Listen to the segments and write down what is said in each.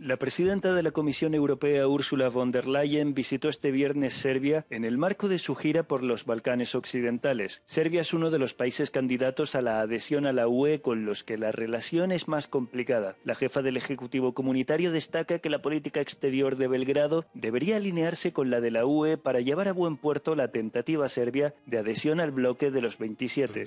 La presidenta de la Comisión Europea, Ursula von der Leyen, visitó este viernes Serbia en el marco de su gira por los Balcanes Occidentales. Serbia es uno de los países candidatos a la adhesión a la UE con los que la relación es más complicada. La jefa del Ejecutivo Comunitario destaca que la política exterior de Belgrado debería alinearse con la de la UE para llevar a buen puerto la tentativa serbia de adhesión al bloque de los 27.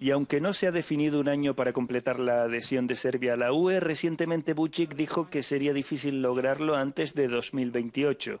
Y aunque no se ha definido un año para completar la adhesión de Serbia a la UE, recientemente Vucic dijo que sería difícil lograrlo antes de 2028.